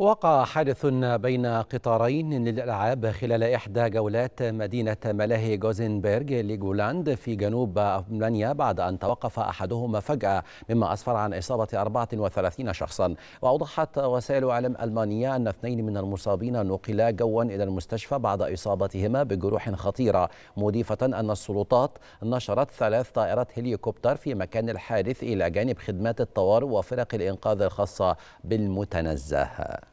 وقع حادث بين قطارين للألعاب خلال إحدى جولات مدينة ملاهي جوزنبرج لجولاند في جنوب ألمانيا بعد أن توقف أحدهما فجأة مما أسفر عن إصابة 34 شخصا وأوضحت وسائل إعلام ألمانية أن اثنين من المصابين نقلا جوا إلى المستشفى بعد إصابتهما بجروح خطيرة مضيفة أن السلطات نشرت ثلاث طائرات هليكوبتر في مكان الحادث إلى جانب خدمات الطوارئ وفرق الإنقاذ الخاصة بالمتنزه